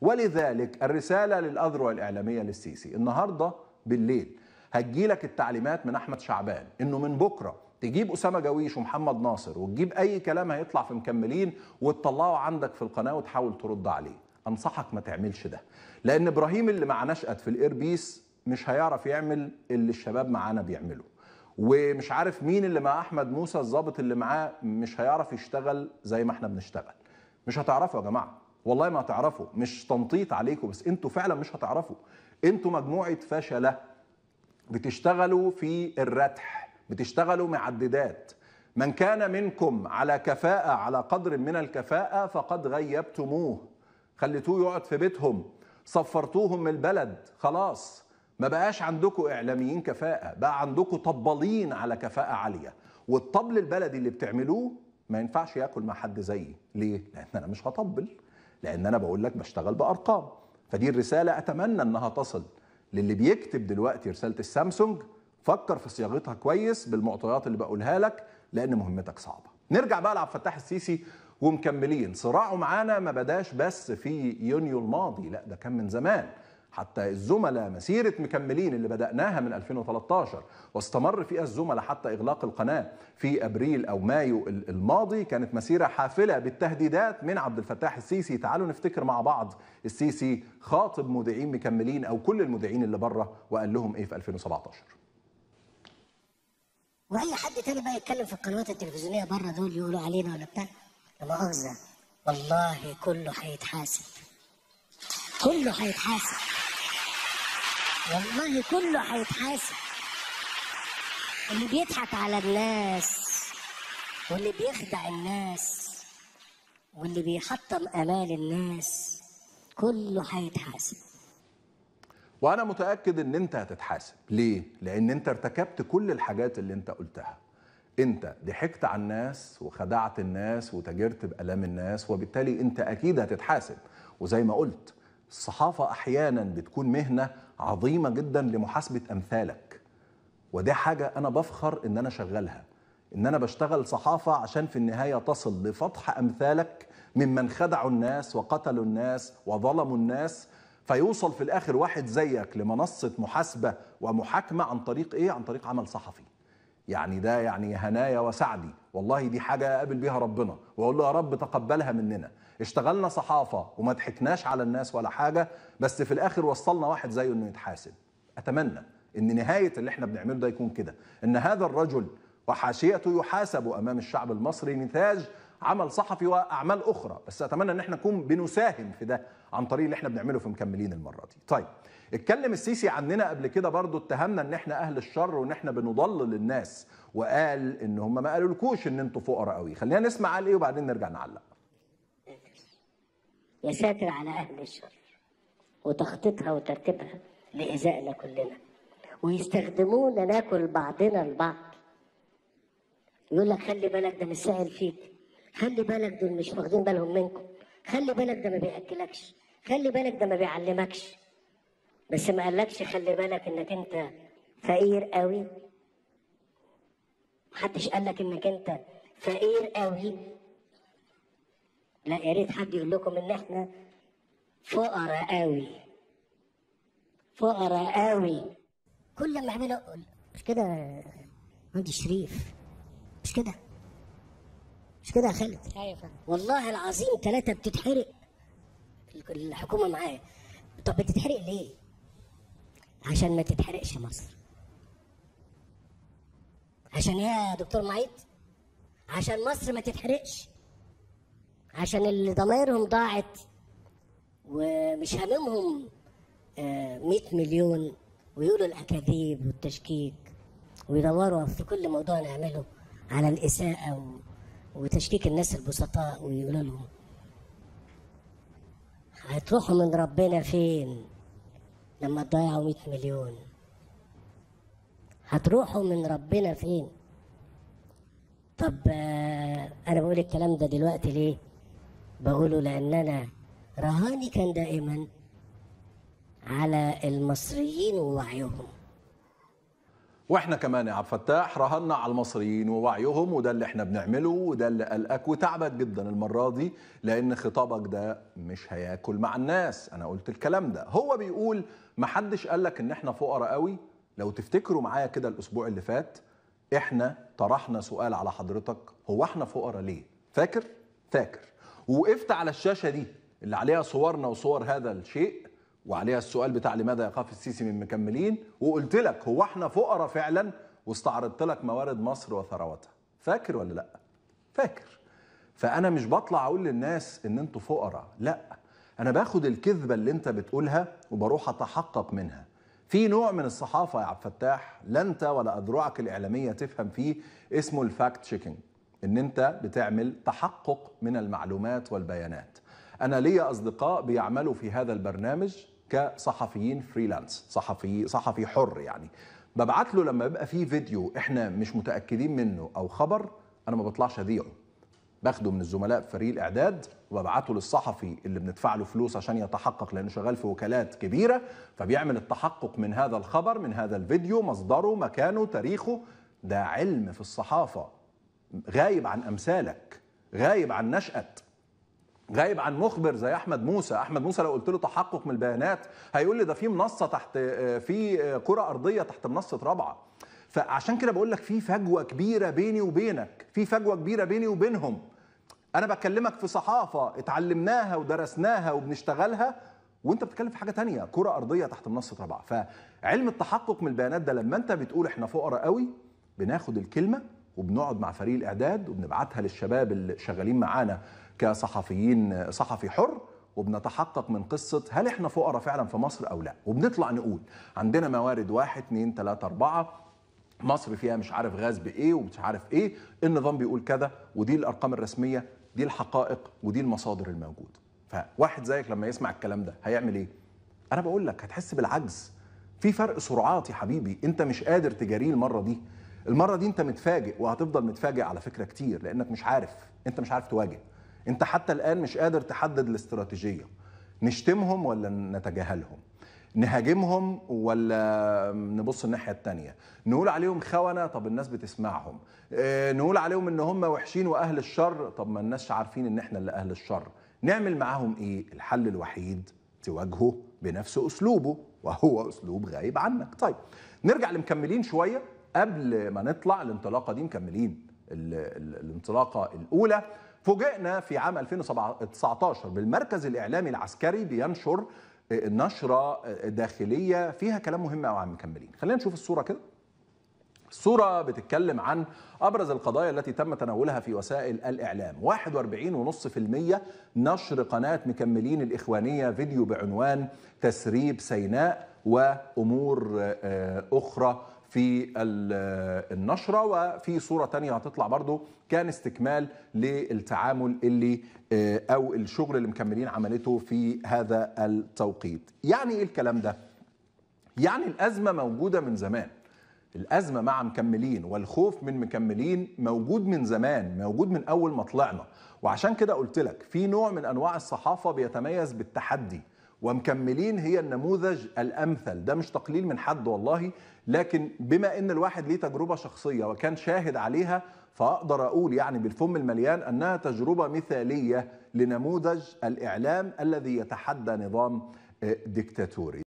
ولذلك الرسالة للأذرع الإعلامية للسيسي النهاردة بالليل هتجيلك التعليمات من أحمد شعبان إنه من بكرة تجيب أسامة جويش ومحمد ناصر وتجيب أي كلام هيطلع في مكملين وتطلعه عندك في القناة وتحاول ترد عليه أنصحك ما تعملش ده لأن إبراهيم اللي مع نشأت في الإيربيس مش هيعرف يعمل اللي الشباب معانا بيعمله ومش عارف مين اللي مع أحمد موسى الظابط اللي معاه مش هيعرف يشتغل زي ما احنا بنشتغل مش هتعرفوا يا جماعة والله ما هتعرفوا مش تنطيط عليكم بس انتوا فعلا مش هتعرفوا انتوا مجموعه فشله بتشتغلوا في الردح بتشتغلوا معددات من كان منكم على كفاءة على قدر من الكفاءة فقد غيبتموه خليتوه يقعد في بيتهم صفرتوهم من البلد خلاص ما بقاش عندكم إعلاميين كفاءة بقى عندكم طبالين على كفاءة عالية والطبل البلدي اللي بتعملوه ما ينفعش ياكل مع حد زيي ليه؟ لأن أنا مش هطبل لان انا بقول لك بشتغل بارقام فدي الرساله اتمنى انها تصل للي بيكتب دلوقتي رساله السامسونج فكر في صياغتها كويس بالمعطيات اللي بقولها لك لان مهمتك صعبه نرجع بقى لعبد الفتاح السيسي ومكملين صراعه معانا ما بداش بس في يونيو الماضي لا ده كان من زمان حتى الزملاء مسيرة مكملين اللي بدأناها من 2013 واستمر فيها الزملاء حتى إغلاق القناة في أبريل أو مايو الماضي كانت مسيرة حافلة بالتهديدات من عبد الفتاح السيسي تعالوا نفتكر مع بعض السيسي خاطب مذيعين مكملين أو كل المذيعين اللي بره وقال لهم إيه في 2017 واي حد تاني بقى يتكلم في القنوات التلفزيونيه بره دول يقولوا علينا ولا بتاع لا مؤاخذه والله كله هيتحاسب كله هيتحاسب والله كله هيتحاسب اللي بيضحك على الناس واللي بيخدع الناس واللي بيحطم امال الناس كله هيتحاسب وانا متاكد ان انت هتتحاسب ليه لان انت ارتكبت كل الحاجات اللي انت قلتها انت ضحكت على الناس وخدعت الناس وتاجرت بالام الناس وبالتالي انت اكيد هتتحاسب وزي ما قلت الصحافة أحيانا بتكون مهنة عظيمة جدا لمحاسبة أمثالك ودي حاجة أنا بفخر إن أنا شغالها إن أنا بشتغل صحافة عشان في النهاية تصل لفضح أمثالك ممن خدعوا الناس وقتلوا الناس وظلموا الناس فيوصل في الآخر واحد زيك لمنصة محاسبة ومحاكمة عن طريق إيه؟ عن طريق عمل صحفي يعني ده يعني هنايا وسعدي والله دي حاجة أقابل بيها ربنا وأقول له يا رب تقبلها مننا اشتغلنا صحافة وما ضحكناش على الناس ولا حاجة بس في الآخر وصلنا واحد زيه إنه يتحاسب أتمنى إن نهاية اللي إحنا بنعمله ده يكون كده إن هذا الرجل وحاشيته يحاسب أمام الشعب المصري نتاج عمل صحفي واعمال اخرى بس اتمنى ان احنا نكون بنساهم في ده عن طريق اللي احنا بنعمله في مكملين المره دي طيب اتكلم السيسي عننا قبل كده برضو اتهمنا ان احنا اهل الشر وان احنا بنضلل الناس وقال ان هم ما قالولكوش ان انتوا فقراء قوي خلينا نسمع قال ايه وبعدين نرجع نعلق يا ساتر على أهل الشر وتخطيطها وترتيبها لإزائنا كلنا ويستخدمونا ناكل بعضنا البعض يقول لك خلي بالك ده مش سائل فيك خلي بالك دول مش واخدين بالهم منكم خلي بالك ده ما بيأكلكش خلي بالك ده ما بيعلمكش بس ما قالكش خلي بالك انك انت فقير قوي محدش قالك انك انت فقير قوي لا يا ريت حد يقول لكم ان احنا فقراء قوي فقراء قوي كل ما اعمل اقول مش كده عندي شريف مش كده مش كده يا خالد أيوة والله العظيم ثلاثه بتتحرق الحكومه معايا طب بتتحرق ليه عشان ما تتحرقش مصر عشان ايه يا دكتور معيد عشان مصر ما تتحرقش عشان اللي ضمايرهم ضاعت ومش هاممهم 100 آه، مليون ويقولوا الاكاذيب والتشكيك ويدوروا في كل موضوع نعمله على الاساءه وتشكيك الناس البسطاء ويقولوا لهم هتروحوا من ربنا فين لما تضيعوا 100 مليون هتروحوا من ربنا فين طب آه، انا بقول الكلام ده دلوقتي ليه بقوله لان انا رهاني كان دائما على المصريين ووعيهم واحنا كمان يا عبد الفتاح رهنا على المصريين ووعيهم وده اللي احنا بنعمله وده اللي قلقك وتعبك جدا المره دي لان خطابك ده مش هياكل مع الناس انا قلت الكلام ده هو بيقول محدش قال لك ان احنا فقراء قوي لو تفتكروا معايا كده الاسبوع اللي فات احنا طرحنا سؤال على حضرتك هو احنا فقراء ليه فاكر فاكر ووقفت على الشاشه دي اللي عليها صورنا وصور هذا الشيء وعليها السؤال بتاع لماذا يخاف السيسي من مكملين وقلت لك هو احنا فقراء فعلا واستعرضت لك موارد مصر وثرواتها فاكر ولا لا فاكر فانا مش بطلع اقول للناس ان انتوا فقراء لا انا باخد الكذبه اللي انت بتقولها وبروح اتحقق منها في نوع من الصحافه يا عبد الفتاح لا انت ولا اذرعك الاعلاميه تفهم فيه اسمه الفاكت تشيكينج ان انت بتعمل تحقق من المعلومات والبيانات انا لي اصدقاء بيعملوا في هذا البرنامج كصحفيين فريلانس صحفي صحفي حر يعني ببعت له لما يبقى فيه فيديو احنا مش متاكدين منه او خبر انا ما بطلعش اذيعه باخده من الزملاء في فريق الاعداد وببعته للصحفي اللي بندفع له فلوس عشان يتحقق لانه شغال في وكالات كبيره فبيعمل التحقق من هذا الخبر من هذا الفيديو مصدره مكانه تاريخه ده علم في الصحافه غايب عن امثالك غايب عن نشأت غايب عن مخبر زي احمد موسى احمد موسى لو قلت له تحقق من البيانات هيقول لي ده في منصه تحت في كره ارضيه تحت منصه رابعه فعشان كده بقول لك في فجوه كبيره بيني وبينك في فجوه كبيره بيني وبينهم انا بكلمك في صحافه اتعلمناها ودرسناها وبنشتغلها وانت بتتكلم في حاجه تانية كره ارضيه تحت منصه رابعه فعلم التحقق من البيانات ده لما انت بتقول احنا فقراء قوي بناخد الكلمه وبنقعد مع فريق الاعداد وبنبعتها للشباب اللي شغالين معانا كصحفيين صحفي حر وبنتحقق من قصة هل احنا فقراء فعلا في مصر او لا وبنطلع نقول عندنا موارد واحد اثنين ثلاثة اربعة مصر فيها مش عارف غاز بايه ومش عارف ايه النظام بيقول كذا ودي الارقام الرسمية دي الحقائق ودي المصادر الموجودة فواحد زيك لما يسمع الكلام ده هيعمل ايه انا بقول لك هتحس بالعجز في فرق سرعات يا حبيبي انت مش قادر تجاريه المرة دي المره دي انت متفاجئ وهتفضل متفاجئ على فكره كتير لانك مش عارف انت مش عارف تواجه انت حتى الان مش قادر تحدد الاستراتيجيه نشتمهم ولا نتجاهلهم نهاجمهم ولا نبص الناحيه التانية نقول عليهم خونه طب الناس بتسمعهم آه، نقول عليهم ان هم وحشين واهل الشر طب ما الناس عارفين ان احنا اللي اهل الشر نعمل معاهم ايه الحل الوحيد تواجهه بنفس اسلوبه وهو اسلوب غايب عنك طيب نرجع لمكملين شويه قبل ما نطلع الانطلاقه دي مكملين الانطلاقه الاولى فوجئنا في عام 2019 بالمركز الاعلامي العسكري بينشر نشره داخليه فيها كلام مهم قوي عن مكملين خلينا نشوف الصوره كده الصورة بتتكلم عن أبرز القضايا التي تم تناولها في وسائل الإعلام 41.5% نشر قناة مكملين الإخوانية فيديو بعنوان تسريب سيناء وأمور آه، أخرى في النشرة وفي صورة تانية هتطلع برضو كان استكمال للتعامل اللي آه، أو الشغل اللي مكملين عملته في هذا التوقيت يعني إيه الكلام ده؟ يعني الأزمة موجودة من زمان الأزمة مع مكملين والخوف من مكملين موجود من زمان موجود من أول ما طلعنا وعشان كده قلت لك في نوع من أنواع الصحافة بيتميز بالتحدي ومكملين هي النموذج الامثل ده مش تقليل من حد والله لكن بما ان الواحد ليه تجربه شخصيه وكان شاهد عليها فاقدر اقول يعني بالفم المليان انها تجربه مثاليه لنموذج الاعلام الذي يتحدى نظام آه، ديكتاتوري